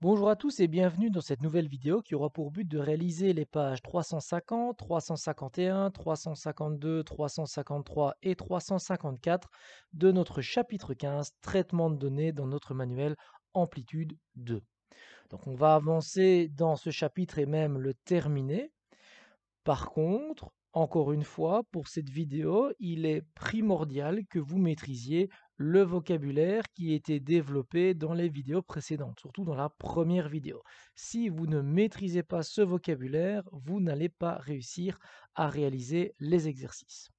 Bonjour à tous et bienvenue dans cette nouvelle vidéo qui aura pour but de réaliser les pages 350, 351, 352, 353 et 354 de notre chapitre 15 traitement de données dans notre manuel amplitude 2. Donc on va avancer dans ce chapitre et même le terminer. Par contre, encore une fois, pour cette vidéo, il est primordial que vous maîtrisiez le vocabulaire qui était développé dans les vidéos précédentes, surtout dans la première vidéo. Si vous ne maîtrisez pas ce vocabulaire, vous n'allez pas réussir à réaliser les exercices.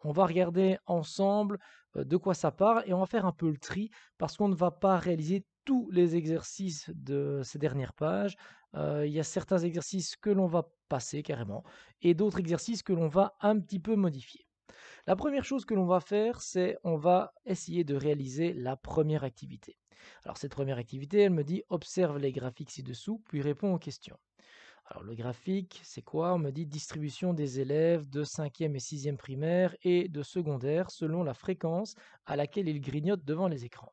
on va regarder ensemble euh, de quoi ça parle et on va faire un peu le tri parce qu'on ne va pas réaliser tous les exercices de ces dernières pages. Euh, il y a certains exercices que l'on va passer carrément et d'autres exercices que l'on va un petit peu modifier. La première chose que l'on va faire, c'est on va essayer de réaliser la première activité. Alors cette première activité, elle me dit observe les graphiques ci-dessous, puis réponds aux questions. Alors le graphique, c'est quoi On me dit distribution des élèves de 5e et 6e primaire et de secondaire selon la fréquence à laquelle ils grignotent devant les écrans.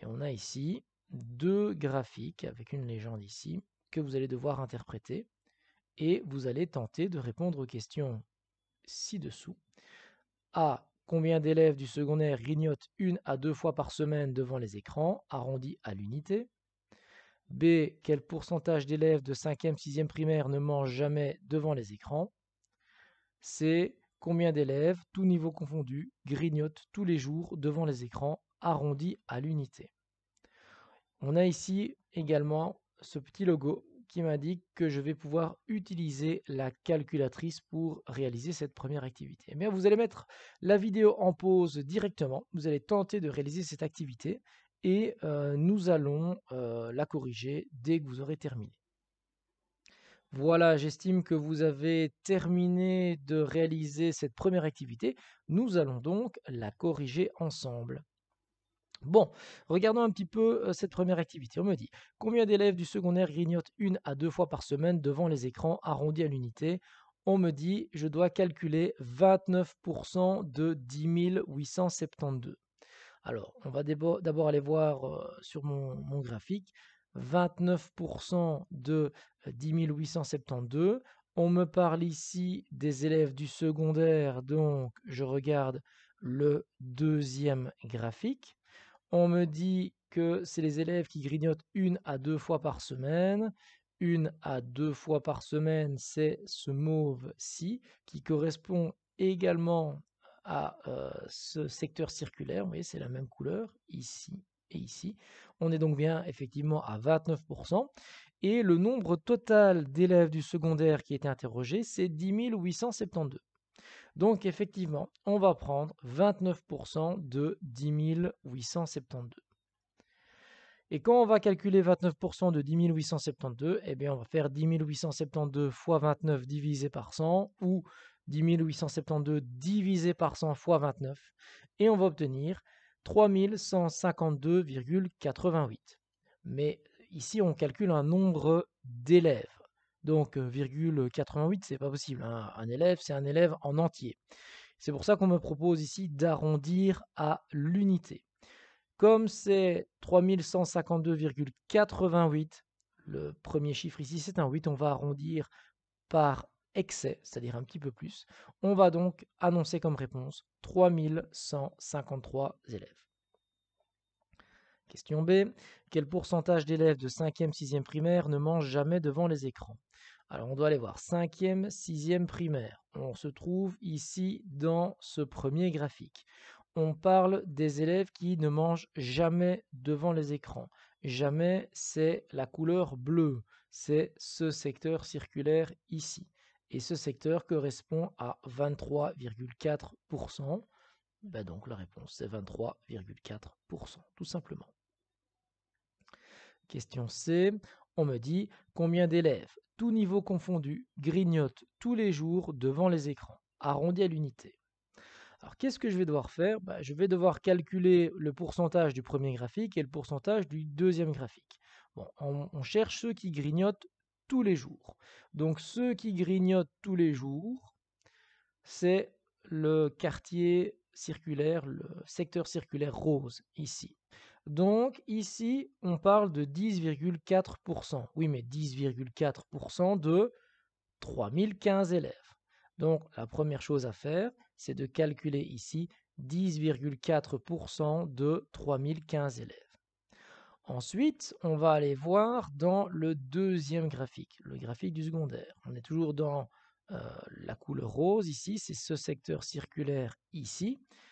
Et on a ici deux graphiques avec une légende ici que vous allez devoir interpréter et vous allez tenter de répondre aux questions ci-dessous a. Ah, combien d'élèves du secondaire grignotent une à deux fois par semaine devant les écrans, arrondis à l'unité B. Quel pourcentage d'élèves de 5e, 6e primaire ne mangent jamais devant les écrans C. Combien d'élèves, tous niveaux confondus, grignotent tous les jours devant les écrans, arrondis à l'unité On a ici également ce petit logo qui m'indique que je vais pouvoir utiliser la calculatrice pour réaliser cette première activité. et eh vous allez mettre la vidéo en pause directement, vous allez tenter de réaliser cette activité et euh, nous allons euh, la corriger dès que vous aurez terminé. Voilà, j'estime que vous avez terminé de réaliser cette première activité. Nous allons donc la corriger ensemble. Bon, regardons un petit peu cette première activité. On me dit combien d'élèves du secondaire grignotent une à deux fois par semaine devant les écrans arrondis à l'unité On me dit je dois calculer 29% de 10 872. Alors, on va d'abord aller voir sur mon, mon graphique. 29% de 10 872. On me parle ici des élèves du secondaire, donc je regarde le deuxième graphique. On me dit que c'est les élèves qui grignotent une à deux fois par semaine. Une à deux fois par semaine, c'est ce mauve-ci qui correspond également à euh, ce secteur circulaire. Vous voyez, c'est la même couleur ici et ici. On est donc bien effectivement à 29%. Et le nombre total d'élèves du secondaire qui étaient interrogés, interrogé, c'est 10 872. Donc effectivement, on va prendre 29% de 10 872. Et quand on va calculer 29% de 10 872, eh bien on va faire 10 872 fois 29 divisé par 100 ou 10 872 divisé par 100 fois 29 et on va obtenir 3152,88. Mais ici on calcule un nombre d'élèves. Donc, 0,88, euh, ce c'est pas possible. Hein. Un élève, c'est un élève en entier. C'est pour ça qu'on me propose ici d'arrondir à l'unité. Comme c'est 3152,88, le premier chiffre ici c'est un 8, on va arrondir par excès, c'est-à-dire un petit peu plus. On va donc annoncer comme réponse 3153 élèves. Question B. Quel pourcentage d'élèves de 5e, 6e primaire ne mangent jamais devant les écrans Alors on doit aller voir 5e, 6e primaire. On se trouve ici dans ce premier graphique. On parle des élèves qui ne mangent jamais devant les écrans. Jamais, c'est la couleur bleue. C'est ce secteur circulaire ici. Et ce secteur correspond à 23,4%. Ben donc la réponse c'est 23,4%, tout simplement. Question C. On me dit combien d'élèves, tous niveaux confondus, grignotent tous les jours devant les écrans, arrondis à l'unité. Alors qu'est-ce que je vais devoir faire bah, Je vais devoir calculer le pourcentage du premier graphique et le pourcentage du deuxième graphique. on cherche ceux qui grignotent tous les jours. Donc ceux qui grignotent tous les jours, c'est le quartier circulaire, le secteur circulaire rose ici. Donc ici, on parle de 10,4%. Oui, mais 10,4% de 3015 élèves. Donc la première chose à faire, c'est de calculer ici 10,4% de 3015 élèves. Ensuite, on va aller voir dans le deuxième graphique, le graphique du secondaire. On est toujours dans euh, la couleur rose ici, c'est ce secteur circulaire ici.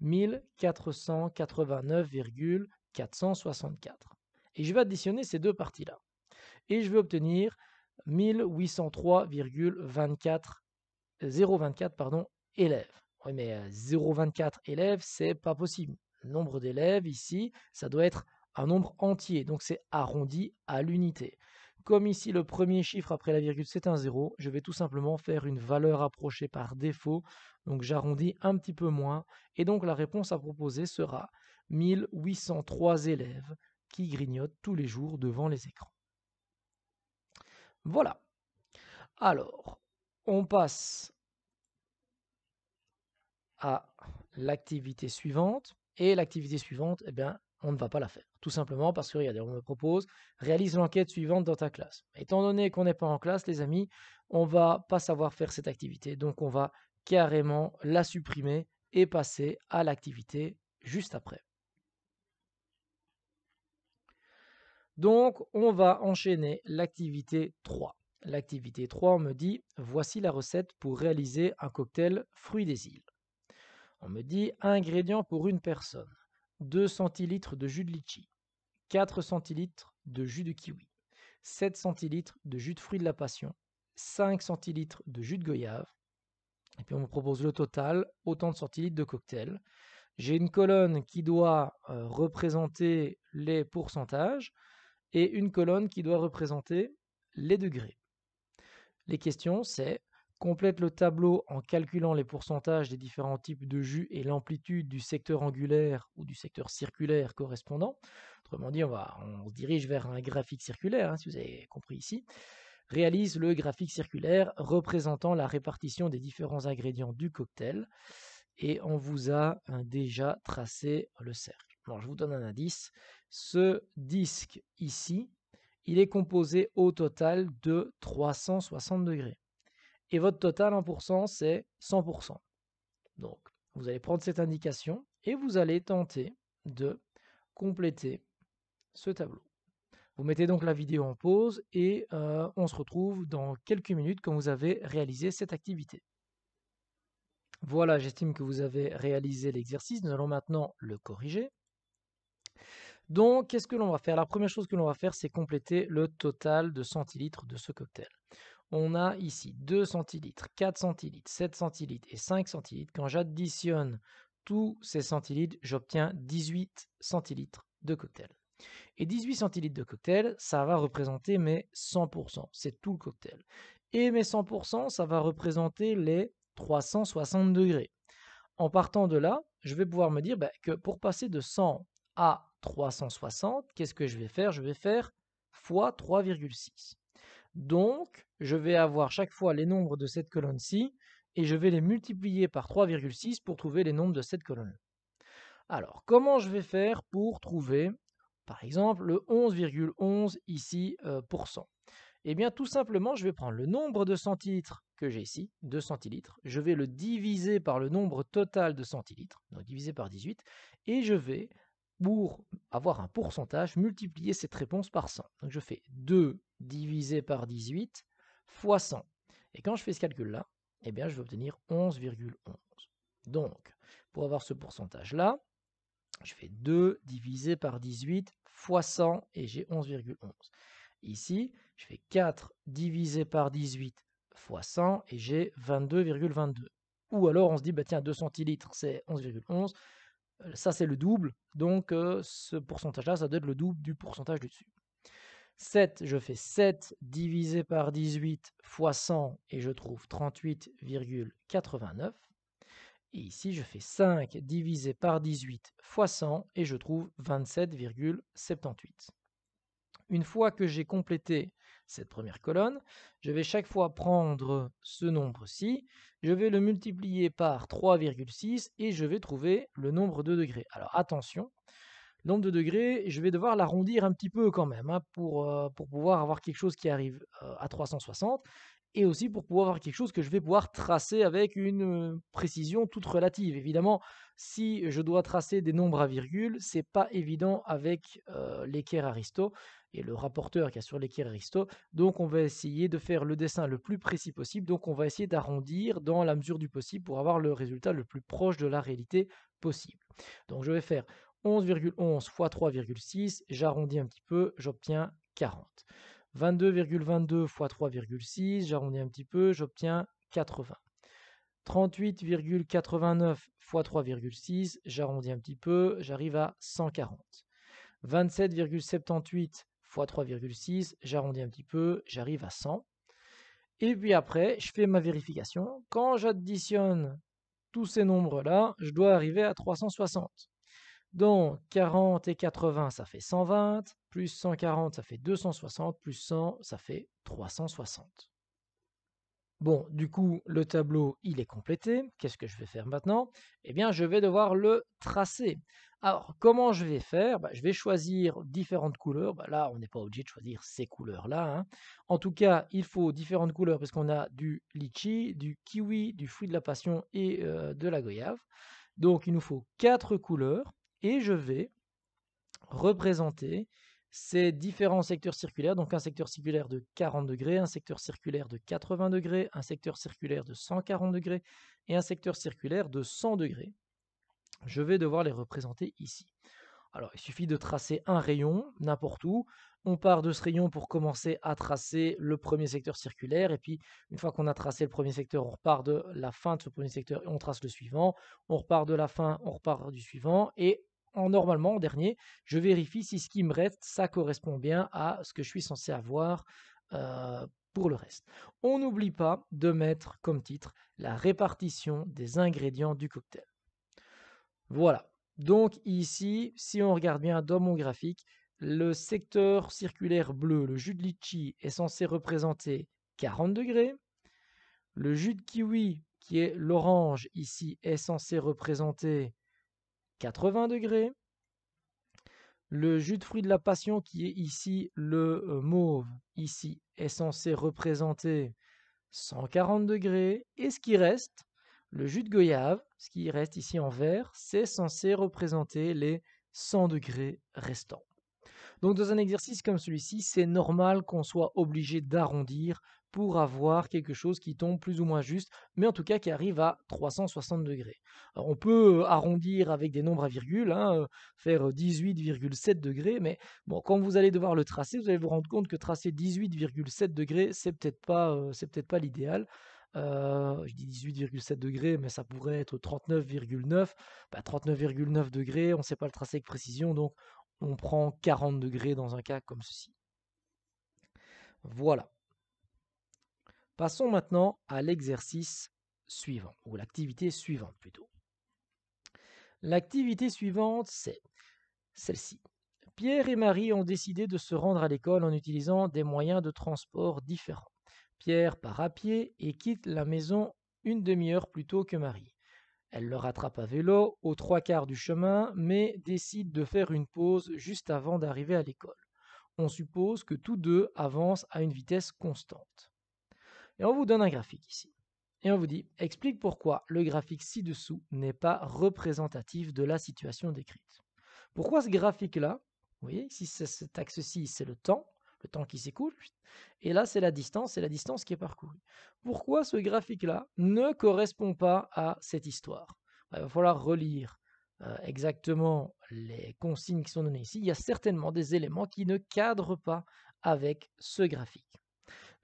1489,464. Et je vais additionner ces deux parties-là. Et je vais obtenir 1803,24 024 pardon, élèves. Oui, mais 024 euh, élèves, c'est pas possible. Le nombre d'élèves ici, ça doit être un nombre entier, donc c'est arrondi à l'unité. Comme ici le premier chiffre après la virgule c'est un 0, je vais tout simplement faire une valeur approchée par défaut, donc j'arrondis un petit peu moins, et donc la réponse à proposer sera 1803 élèves qui grignotent tous les jours devant les écrans. Voilà. Alors, on passe à l'activité suivante. Et l'activité suivante, eh bien, on ne va pas la faire. Tout simplement parce que, regardez, on me propose, réalise l'enquête suivante dans ta classe. Étant donné qu'on n'est pas en classe, les amis, on va pas savoir faire cette activité, donc on va carrément la supprimer et passer à l'activité juste après. Donc, on va enchaîner l'activité 3. L'activité 3 on me dit, voici la recette pour réaliser un cocktail fruits des îles. On me dit, ingrédients pour une personne. 2 centilitres de jus de litchi, 4 centilitres de jus de kiwi, 7 centilitres de jus de fruits de la passion, 5 centilitres de jus de goyave. Et puis on me propose le total, autant de centilitres de cocktail. J'ai une colonne qui doit euh, représenter les pourcentages et une colonne qui doit représenter les degrés. Les questions, c'est Complète le tableau en calculant les pourcentages des différents types de jus et l'amplitude du secteur angulaire ou du secteur circulaire correspondant. Autrement dit, on, va, on se dirige vers un graphique circulaire, hein, si vous avez compris ici. Réalise le graphique circulaire représentant la répartition des différents ingrédients du cocktail. Et on vous a euh, déjà tracé le cercle. je vous donne un indice. Ce disque ici, il est composé au total de 360 degrés et votre total 1%, c'est 100%. Donc, vous allez prendre cette indication et vous allez tenter de compléter ce tableau. Vous mettez donc la vidéo en pause et euh, on se retrouve dans quelques minutes quand vous avez réalisé cette activité. Voilà, j'estime que vous avez réalisé l'exercice. Nous allons maintenant le corriger. Donc, qu'est-ce que l'on va faire La première chose que l'on va faire, c'est compléter le total de centilitres de ce cocktail on a ici 2 centilitres, 4 centilitres, 7 centilitres et 5 centilitres. Quand j'additionne tous ces centilitres, j'obtiens 18 centilitres de cocktail. Et 18 centilitres de cocktail, ça va représenter mes 100%, c'est tout le cocktail. Et mes 100%, ça va représenter les 360 degrés. En partant de là, je vais pouvoir me dire ben, que pour passer de 100 à 360, qu'est-ce que je vais faire Je vais faire x 3,6. Donc, je vais avoir chaque fois les nombres de cette colonne-ci, et je vais les multiplier par 3,6 pour trouver les nombres de cette colonne. Alors, comment je vais faire pour trouver, par exemple, le 11,11 ici, euh, pour cent Eh bien, tout simplement, je vais prendre le nombre de centilitres que j'ai ici, 2 centilitres, je vais le diviser par le nombre total de centilitres, donc divisé par 18, et je vais, pour avoir un pourcentage, multiplier cette réponse par 100. Donc je fais 2 divisé par 18 fois 100. Et quand je fais ce calcul-là, eh bien, je vais obtenir 11,11. Donc, pour avoir ce pourcentage-là, je fais 2 divisé par 18 fois 100 et j'ai 11,11. Ici, je fais 4 divisé par 18 fois 100 et j'ai 22,22. Ou alors on se dit, bah tiens, 2 centilitres, c'est 11,11. Euh, ça, c'est le double. Donc, euh, ce pourcentage-là, ça doit être le double du pourcentage du dessus. 7, je fais 7 divisé par 18 fois 100 et je trouve 38,89. Et ici, je fais 5 divisé par 18 fois 100 et je trouve 27,78. Une fois que j'ai complété cette première colonne, je vais chaque fois prendre ce nombre-ci, je vais le multiplier par 3,6 et je vais trouver le nombre de degrés. Alors attention, nombre de degrés, je vais devoir l'arrondir un petit peu quand même hein, pour, euh, pour pouvoir avoir quelque chose qui arrive euh, à 360 et aussi pour pouvoir avoir quelque chose que je vais pouvoir tracer avec une euh, précision toute relative. Évidemment, si je dois tracer des nombres à virgule, n'est pas évident avec l'équerre Aristo et le rapporteur qui sur l'équerre Aristo. Donc on va essayer de faire le dessin le plus précis possible. Donc on va essayer d'arrondir dans la mesure du possible pour avoir le résultat le plus proche de la réalité possible. Donc je vais faire 11,11 x 3,6, j'arrondis un petit peu, j'obtiens 40. 22,22 x 3,6, j'arrondis un petit peu, j'obtiens 80. 38,89 x 3,6, j'arrondis un petit peu, j'arrive à 140. 27,78 x 3,6, j'arrondis un petit peu, j'arrive à 100. Et puis après, je fais ma vérification. Quand j'additionne tous ces nombres-là, je dois arriver à 360. Donc 40 et 80, ça fait 120, plus 140, ça fait 260, plus 100, ça fait 360. Bon, du coup, le tableau, il est complété. Qu'est-ce que je vais faire maintenant Eh bien, je vais devoir le tracer. Alors, comment je vais faire bah, Je vais choisir différentes couleurs. Bah, là, on n'est pas obligé de choisir ces couleurs-là. Hein. En tout cas, il faut différentes couleurs parce qu'on a du litchi, du kiwi, du fruit de la passion et euh, de la goyave. Donc, il nous faut quatre couleurs et je vais représenter ces différents secteurs circulaires, donc un secteur circulaire de 40 degrés, un secteur circulaire de 80 degrés, un secteur circulaire de 140 degrés et un secteur circulaire de 100 degrés. Je vais devoir les représenter ici. Alors il suffit de tracer un rayon n'importe où. On part de ce rayon pour commencer à tracer le premier secteur circulaire et puis une fois qu'on a tracé le premier secteur, on repart de la fin de ce premier secteur et on trace le suivant. On repart de la fin, on repart du suivant et normalement en dernier, je vérifie si ce qui me reste, ça correspond bien à ce que je suis censé avoir euh, pour le reste. On n'oublie pas de mettre comme titre la répartition des ingrédients du cocktail. Voilà. Donc ici, si on regarde bien dans mon graphique, le secteur circulaire bleu, le jus de litchi, est censé représenter 40 degrés. Le jus de kiwi, qui est l'orange ici, est censé représenter 80 degrés. Le jus de fruit de la passion qui est ici le euh, mauve, ici est censé représenter 140 degrés. Et ce qui reste, le jus de goyave, ce qui reste ici en vert, c'est censé représenter les 100 degrés restants. Donc dans un exercice comme celui-ci, c'est normal qu'on soit obligé d'arrondir pour avoir quelque chose qui tombe plus ou moins juste, mais en tout cas qui arrive à 360 degrés. Alors on peut euh, arrondir avec des nombres à virgule, hein, euh, faire 18,7 euh, degrés, mais bon, quand vous allez devoir le tracer, vous allez vous rendre compte que tracer 18,7 degrés, c'est peut-être pas, c'est peut-être pas l'idéal. je dis 18,7 degrés, mais ça pourrait être 39,9. 39,9 bah, degrés, on ne sait pas le tracer avec précision, donc on prend 40 degrés dans un cas comme ceci. Voilà. Passons maintenant à l'exercice suivant, ou l'activité suivante plutôt. L'activité suivante, c'est celle-ci. Pierre et Marie ont décidé de se rendre à l'école en utilisant des moyens de transport différents. Pierre part à pied et quitte la maison une demi-heure plus tôt que Marie. Elle le rattrape à vélo aux trois quarts du chemin, mais décide de faire une pause juste avant d'arriver à l'école. On suppose que tous deux avancent à une vitesse constante. Et on vous donne un graphique ici. Et on vous dit, explique pourquoi le graphique ci-dessous n'est pas représentatif de la situation décrite. Pourquoi ce graphique-là, vous voyez, ici cet axe-ci, c'est le temps, le temps qui s'écoule, et là c'est la distance, c'est la distance qui est parcourue. Pourquoi ce graphique-là ne correspond pas à cette histoire bah, Il va falloir relire euh, exactement les consignes qui sont données ici. Il y a certainement des éléments qui ne cadrent pas avec ce graphique.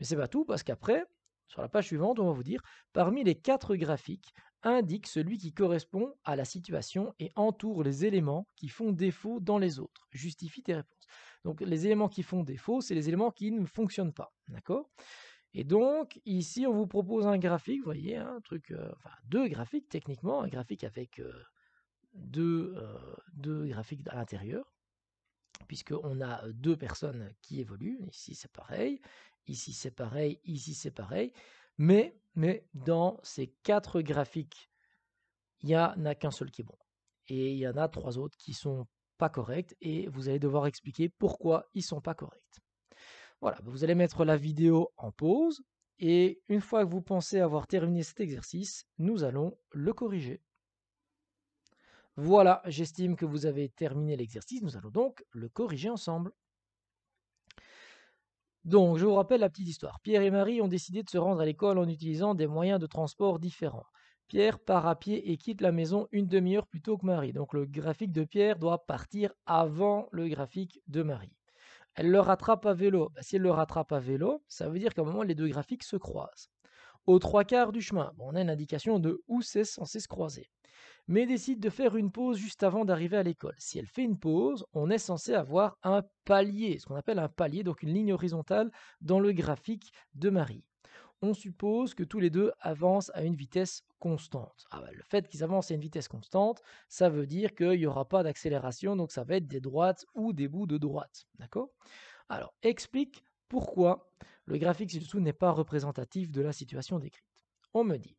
Mais c'est pas tout, parce qu'après, sur la page suivante, on va vous dire, parmi les quatre graphiques, indique celui qui correspond à la situation et entoure les éléments qui font défaut dans les autres. Justifie tes réponses. Donc les éléments qui font défaut, c'est les éléments qui ne fonctionnent pas. D'accord et donc, ici, on vous propose un graphique, vous voyez, hein, un truc, euh, enfin, deux graphiques techniquement, un graphique avec euh, deux, euh, deux graphiques à l'intérieur, puisqu'on a deux personnes qui évoluent, ici c'est pareil, ici c'est pareil, ici c'est pareil, mais, mais dans ces quatre graphiques, il n'y en a qu'un seul qui est bon. Et il y en a trois autres qui sont pas corrects, et vous allez devoir expliquer pourquoi ils sont pas corrects. Voilà, vous allez mettre la vidéo en pause, et une fois que vous pensez avoir terminé cet exercice, nous allons le corriger. Voilà, j'estime que vous avez terminé l'exercice, nous allons donc le corriger ensemble. Donc, je vous rappelle la petite histoire. Pierre et Marie ont décidé de se rendre à l'école en utilisant des moyens de transport différents. Pierre part à pied et quitte la maison une demi-heure plus tôt que Marie. Donc le graphique de Pierre doit partir avant le graphique de Marie. Elle le rattrape à vélo. Bah, si elle le rattrape à vélo, ça veut dire qu'à un moment, les deux graphiques se croisent. Aux trois quarts du chemin, on a une indication de où c'est censé se croiser mais décide de faire une pause juste avant d'arriver à l'école. Si elle fait une pause, on est censé avoir un palier, ce qu'on appelle un palier, donc une ligne horizontale dans le graphique de Marie. On suppose que tous les deux avancent à une vitesse constante. Ah bah, le fait qu'ils avancent à une vitesse constante, ça veut dire qu'il n'y aura pas d'accélération, donc ça va être des droites ou des bouts de droite. D'accord Alors, explique pourquoi le graphique ci-dessous n'est pas représentatif de la situation décrite. On me dit,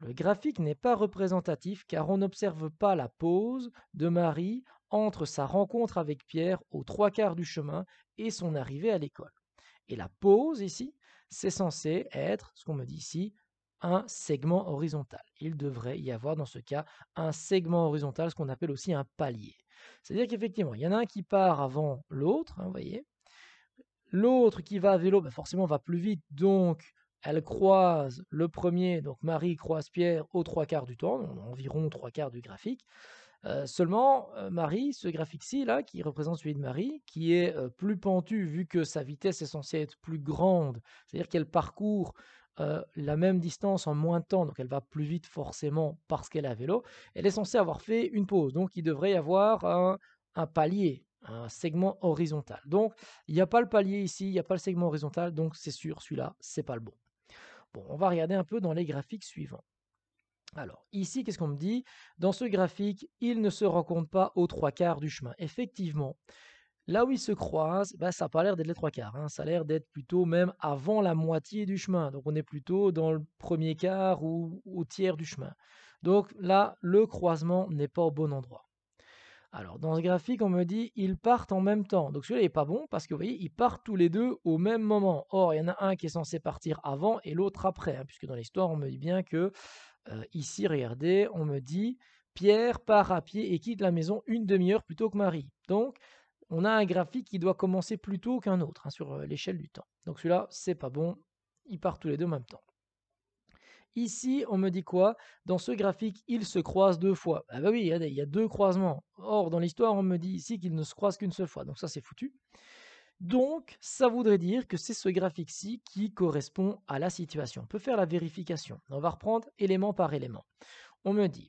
le graphique n'est pas représentatif car on n'observe pas la pause de Marie entre sa rencontre avec Pierre aux trois quarts du chemin et son arrivée à l'école. Et la pause ici, c'est censé être, ce qu'on me dit ici, un segment horizontal. Il devrait y avoir dans ce cas un segment horizontal, ce qu'on appelle aussi un palier. C'est-à-dire qu'effectivement, il y en a un qui part avant l'autre, hein, vous voyez. L'autre qui va à vélo, ben, forcément, va plus vite, donc elle croise le premier, donc Marie croise Pierre aux trois quarts du temps, environ trois quarts du graphique. Euh, seulement, euh, Marie, ce graphique-ci, là, qui représente celui de Marie, qui est euh, plus pentu vu que sa vitesse est censée être plus grande, c'est-à-dire qu'elle parcourt la même distance en moins de temps, donc elle va plus vite forcément parce qu'elle a vélo, elle est censée avoir fait une pause, donc il devrait y avoir un, un palier, un segment horizontal. Donc, il n'y a pas le palier ici, il n'y a pas le segment horizontal, donc c'est sûr, celui-là, c'est pas le bon on va regarder un peu dans les graphiques suivants. Alors ici, qu'est-ce qu'on me dit Dans ce graphique, il ne se rencontre pas aux trois quarts du chemin. Effectivement, là où il se croisent, bah, ça n'a pas l'air d'être les trois quarts. Hein. Ça a l'air d'être plutôt même avant la moitié du chemin. Donc on est plutôt dans le premier quart ou au tiers du chemin. Donc là, le croisement n'est pas au bon endroit. Alors, dans ce graphique, on me dit ils partent en même temps. Donc celui-là n'est pas bon parce que vous voyez, ils partent tous les deux au même moment. Or, il y en a un qui est censé partir avant et l'autre après, hein, puisque dans l'histoire, on me dit bien que euh, ici, regardez, on me dit Pierre part à pied et quitte la maison une demi-heure plutôt que Marie. Donc, on a un graphique qui doit commencer plus tôt qu'un autre hein, sur euh, l'échelle du temps. Donc celui-là, c'est pas bon. Ils partent tous les deux en même temps. Ici, on me dit quoi Dans ce graphique, ils se croisent deux fois. Ah bah oui, il y a deux croisements. Or, dans l'histoire, on me dit ici qu'ils ne se croisent qu'une seule fois. Donc ça, c'est foutu. Donc, ça voudrait dire que c'est ce graphique-ci qui correspond à la situation. On peut faire la vérification. On va reprendre élément par élément. On me dit,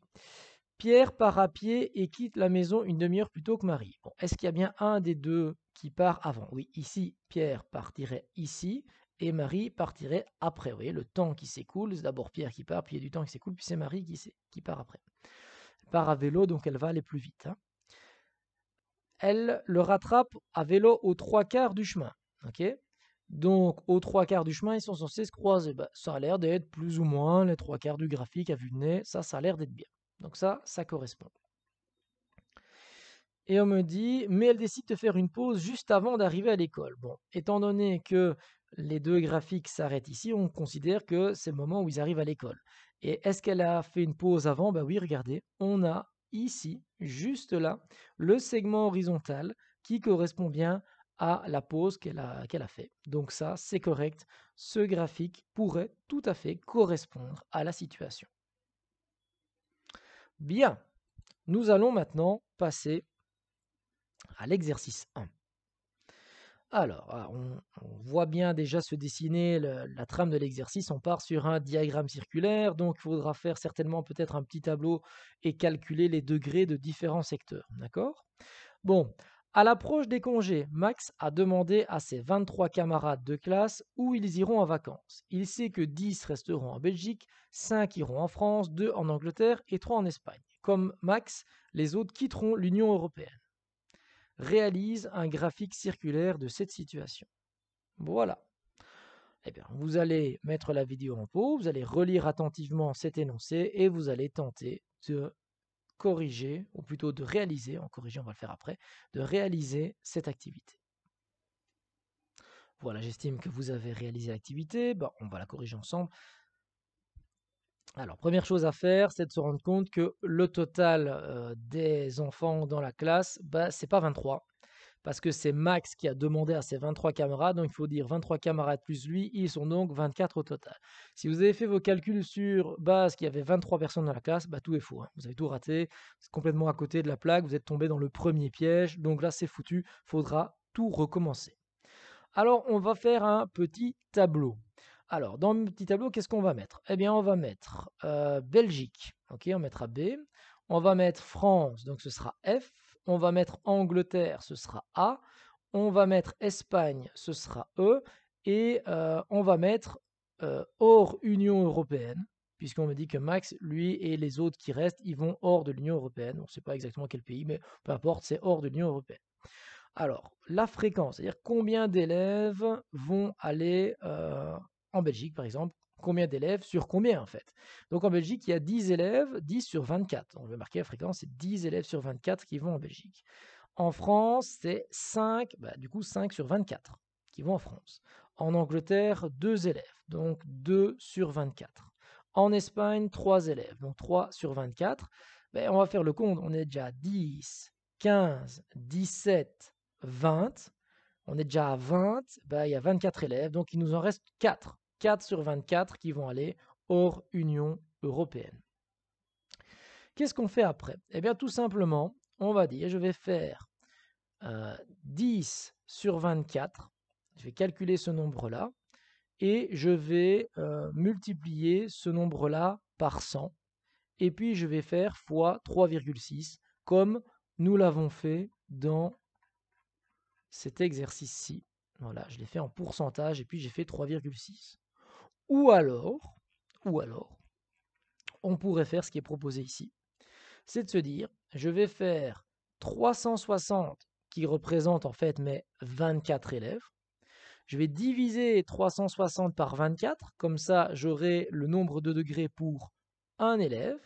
Pierre part à pied et quitte la maison une demi-heure plus tôt que Marie. Bon, Est-ce qu'il y a bien un des deux qui part avant Oui, ici, Pierre partirait ici et Marie partirait après. Vous voyez, le temps qui s'écoule, c'est d'abord Pierre qui part, puis il y a du temps qui s'écoule, puis c'est Marie qui, qui, part après. Elle part à vélo, donc elle va aller plus vite. Hein. Elle le rattrape à vélo aux trois quarts du chemin. donc, aux trois quarts du chemin, ils sont censés se croiser. Bah, ça a l'air d'être plus ou moins les trois quarts du graphique à vue de nez. Ça, ça a l'air d'être bien. Donc ça, ça correspond. Et on me dit, mais elle décide de faire une pause juste avant d'arriver à l'école. Bon, étant donné que les deux graphiques s'arrêtent ici, on considère que c'est le moment où ils arrivent à l'école. Et est-ce qu'elle a fait une pause avant Ben oui, regardez, on a ici, juste là, le segment horizontal qui correspond bien à la pause qu'elle a, fait. Donc ça, c'est correct. Ce graphique pourrait tout à fait correspondre à la situation. Bien, nous allons maintenant passer à l'exercice 1. Alors, ah, on, voit bien déjà se dessiner la trame de l'exercice. On part sur un diagramme circulaire, donc il faudra faire certainement peut-être un petit tableau et calculer les degrés de différents secteurs. D'accord Bon, à l'approche des congés, Max a demandé à ses 23 camarades de classe où ils iront en vacances. Il sait que 10 resteront en Belgique, 5 iront en France, 2 en Angleterre et 3 en Espagne. Comme Max, les autres quitteront l'Union européenne réalise un graphique circulaire de cette situation. Voilà. Eh bien, vous allez mettre la vidéo en pause, vous allez relire attentivement cet énoncé et vous allez tenter de corriger, ou plutôt de réaliser, en corriger on va le faire après, de réaliser cette activité. Voilà, j'estime que vous avez réalisé l'activité, ben, on va la corriger ensemble. Alors, première chose à faire, c'est de se rendre compte que le total des enfants dans la classe, bah, c'est pas 23. Parce que c'est Max qui a demandé à ses 23 camarades, donc il faut dire 23 camarades plus lui, ils sont donc 24 au total. Si vous avez fait vos calculs sur base qu'il y avait 23 personnes dans la classe, bah, tout est faux. Hein. Vous avez tout raté, c'est complètement à côté de la plaque, vous êtes tombé dans le premier piège, donc là c'est foutu, faudra tout recommencer. Alors on va faire un petit tableau. Alors, dans le petit tableau, qu'est-ce qu'on va mettre Eh bien, on va mettre euh, Belgique. Ok, on mettra B. On va mettre France, donc ce sera F. On va mettre Angleterre, ce sera A. On va mettre Espagne, ce sera E. Et euh, on va mettre euh, hors Union européenne, puisqu'on me dit que Max, lui et les autres qui restent, ils vont hors de l'Union européenne. On ne sait pas exactement quel pays, mais peu importe, c'est hors de l'Union européenne. Alors, la fréquence, c'est-à-dire combien d'élèves vont aller en Belgique par exemple, combien d'élèves sur combien en fait. Donc en Belgique, il y a 10 élèves, 10 sur 24. On veut marquer la fréquence, c'est 10 élèves sur 24 qui vont en Belgique. En France, c'est 5, bah, du coup 5 sur 24 qui vont en France. En Angleterre, 2 élèves, donc 2 sur 24. En Espagne, 3 élèves, donc 3 sur 24. Ben, on va faire le compte, on est déjà à 10, 15, 17, 20. On est déjà à 20, ben, il y a 24 élèves, donc il nous en reste 4 4 sur 24 qui vont aller hors Union européenne. Qu'est-ce qu'on fait après Eh bien tout simplement, on va dire, je vais faire 10 euh, sur 24, je vais calculer ce nombre-là, et je vais euh, multiplier ce nombre-là par 100, et puis je vais faire fois 3,6, comme nous l'avons fait dans cet exercice-ci. Voilà, je l'ai fait en pourcentage, et puis j'ai fait 3,6. Ou alors, ou alors, on pourrait faire ce qui est proposé ici. C'est de se dire, je vais faire 360 qui représente en fait mes 24 élèves. Je vais diviser 360 par 24, comme ça j'aurai le nombre de degrés pour un élève,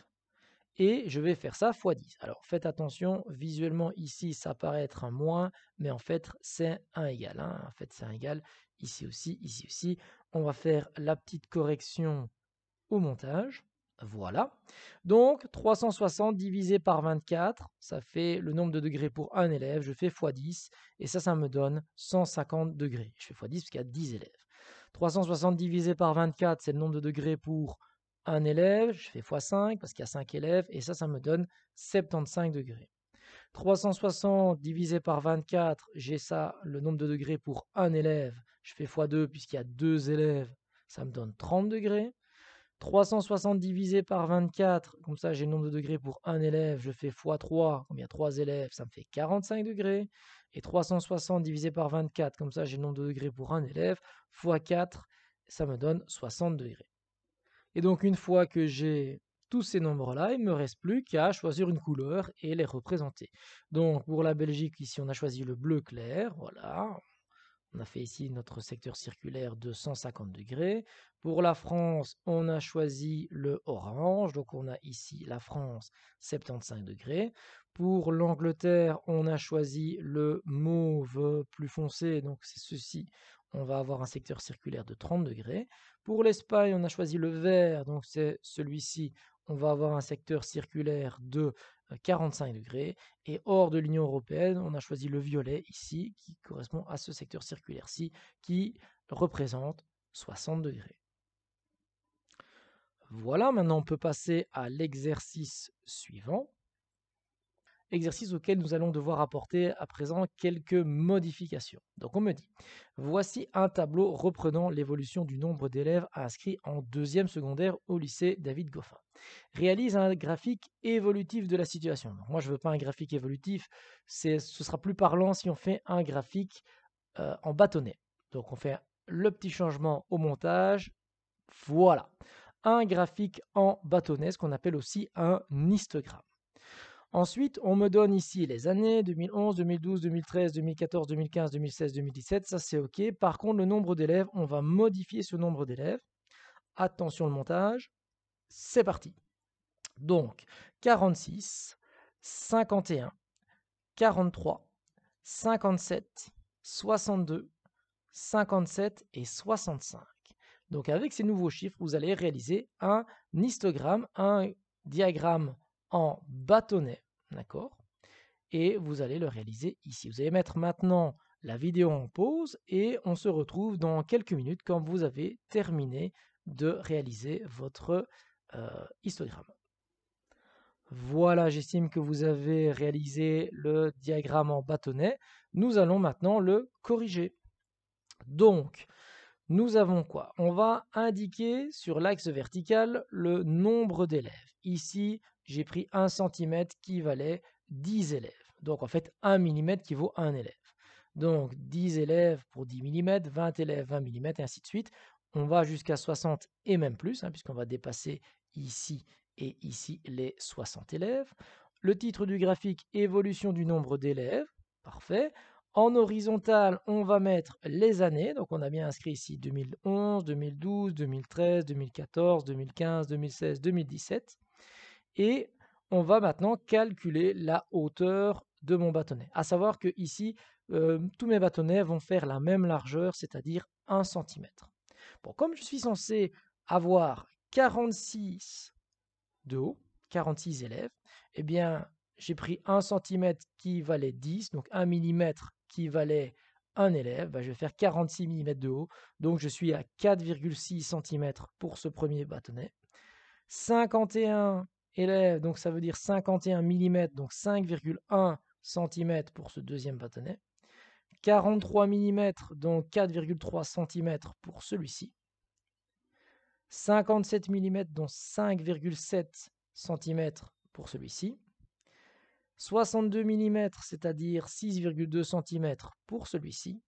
et je vais faire ça x 10. Alors faites attention, visuellement ici ça paraît être un moins, mais en fait c'est un égal. Hein. En fait c'est un égal ici aussi, ici aussi on va faire la petite correction au montage. Voilà. Donc 360 divisé par 24, ça fait le nombre de degrés pour un élève. Je fais x10 et ça, ça me donne 150 degrés. Je fais x10 parce qu'il y a 10 élèves. 360 divisé par 24, c'est le nombre de degrés pour un élève. Je fais x5 parce qu'il y a 5 élèves et ça, ça me donne 75 degrés. 360 divisé par 24, j'ai ça, le nombre de degrés pour un élève. Je fais x2 puisqu'il y a deux élèves, ça me donne 30 degrés. 360 divisé par 24, comme ça j'ai le nombre de degrés pour un élève, je fais x3, comme il y a trois élèves, ça me fait 45 degrés. Et 360 divisé par 24, comme ça j'ai le nombre de degrés pour un élève, x4, ça me donne 60 degrés. Et donc une fois que j'ai tous ces nombres-là, il ne me reste plus qu'à choisir une couleur et les représenter. Donc pour la Belgique, ici on a choisi le bleu clair, voilà. On a fait ici notre secteur circulaire de 150 degrés. Pour la France, on a choisi le orange, donc on a ici la France 75 degrés. Pour l'Angleterre, on a choisi le mauve plus foncé, donc c'est ceci. On va avoir un secteur circulaire de 30 degrés. Pour l'Espagne, on a choisi le vert, donc c'est celui-ci on va avoir un secteur circulaire de 45 degrés. Et hors de l'Union européenne, on a choisi le violet ici, qui correspond à ce secteur circulaire-ci, qui représente 60 degrés. Voilà, maintenant on peut passer à l'exercice suivant exercice auquel nous allons devoir apporter à présent quelques modifications. Donc on me dit, voici un tableau reprenant l'évolution du nombre d'élèves inscrits en deuxième secondaire au lycée David Goffin. Réalise un graphique évolutif de la situation. moi je ne veux pas un graphique évolutif, ce sera plus parlant si on fait un graphique euh, en bâtonnet. Donc on fait le petit changement au montage. Voilà. Un graphique en bâtonnet, ce qu'on appelle aussi un histogramme. Ensuite, on me donne ici les années 2011, 2012, 2013, 2014, 2015, 2016, 2017. Ça, c'est OK. Par contre, le nombre d'élèves, on va modifier ce nombre d'élèves. Attention le montage. C'est parti. Donc, 46, 51, 43, 57, 62, 57 et 65. Donc avec ces nouveaux chiffres, vous allez réaliser un histogramme, un diagramme en bâtonnet, d'accord Et vous allez le réaliser ici. Vous allez mettre maintenant la vidéo en pause et on se retrouve dans quelques minutes quand vous avez terminé de réaliser votre euh, histogramme. Voilà, j'estime que vous avez réalisé le diagramme en bâtonnet. Nous allons maintenant le corriger. Donc, nous avons quoi On va indiquer sur l'axe vertical le nombre d'élèves. Ici, j'ai pris 1 cm qui valait 10 élèves. Donc en fait 1 mm qui vaut 1 élève. Donc 10 élèves pour 10 mm, 20 élèves, 20 mm, et ainsi de suite. On va jusqu'à 60 et même plus, hein, puisqu'on va dépasser ici et ici les 60 élèves. Le titre du graphique, évolution du nombre d'élèves, parfait. En horizontal, on va mettre les années, donc on a bien inscrit ici 2011, 2012, 2013, 2014, 2015, 2016, 2017 et on va maintenant calculer la hauteur de mon bâtonnet. A savoir que ici, euh, tous mes bâtonnets vont faire la même largeur, c'est-à-dire 1 cm. comme je suis censé avoir 46 de haut, 46 élèves, eh bien, j'ai pris 1 cm qui valait 10, donc 1 mm qui valait 1 élève, bah, je vais faire 46 mm de haut, donc je suis à 4,6 cm pour ce premier bâtonnet. 51 élève, donc ça veut dire 51 mm, donc 5,1 cm pour ce deuxième bâtonnet. 43 mm, donc 4,3 cm pour celui-ci. 57 mm, donc 5,7 cm pour celui-ci. 62 mm, c'est-à-dire 6,2 cm pour celui-ci.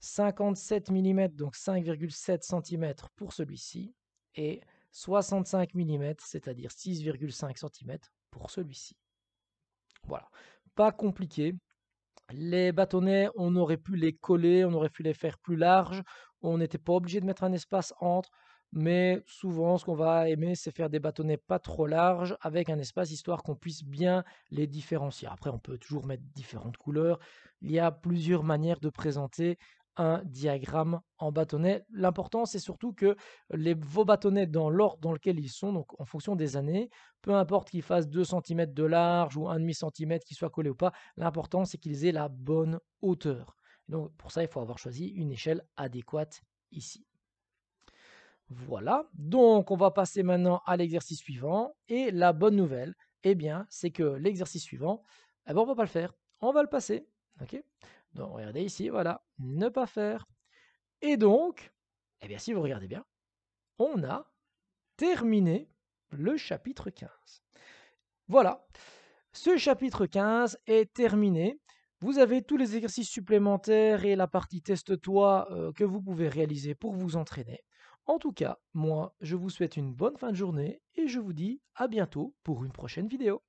57 mm, donc 5,7 cm pour celui-ci. Et 65 mm, c'est-à-dire 6,5 cm pour celui-ci. Voilà, pas compliqué. Les bâtonnets, on aurait pu les coller, on aurait pu les faire plus larges, on n'était pas obligé de mettre un espace entre, mais souvent ce qu'on va aimer c'est faire des bâtonnets pas trop larges avec un espace histoire qu'on puisse bien les différencier. Après on peut toujours mettre différentes couleurs, il y a plusieurs manières de présenter un diagramme en bâtonnet. L'important, c'est surtout que les, vos bâtonnets, dans l'ordre dans lequel ils sont, donc en fonction des années, peu importe qu'ils fassent 2 cm de large ou demi cm, qu'ils soient collés ou pas, l'important, c'est qu'ils aient la bonne hauteur. Donc pour ça, il faut avoir choisi une échelle adéquate ici. Voilà, donc on va passer maintenant à l'exercice suivant. Et la bonne nouvelle, eh bien, c'est que l'exercice suivant, eh ben, on va pas le faire, on va le passer. OK donc regardez ici, voilà, ne pas faire. Et donc, eh bien si vous regardez bien, on a terminé le chapitre 15. Voilà, ce chapitre 15 est terminé. Vous avez tous les exercices supplémentaires et la partie teste-toi euh, que vous pouvez réaliser pour vous entraîner. En tout cas, moi, je vous souhaite une bonne fin de journée et je vous dis à bientôt pour une prochaine vidéo.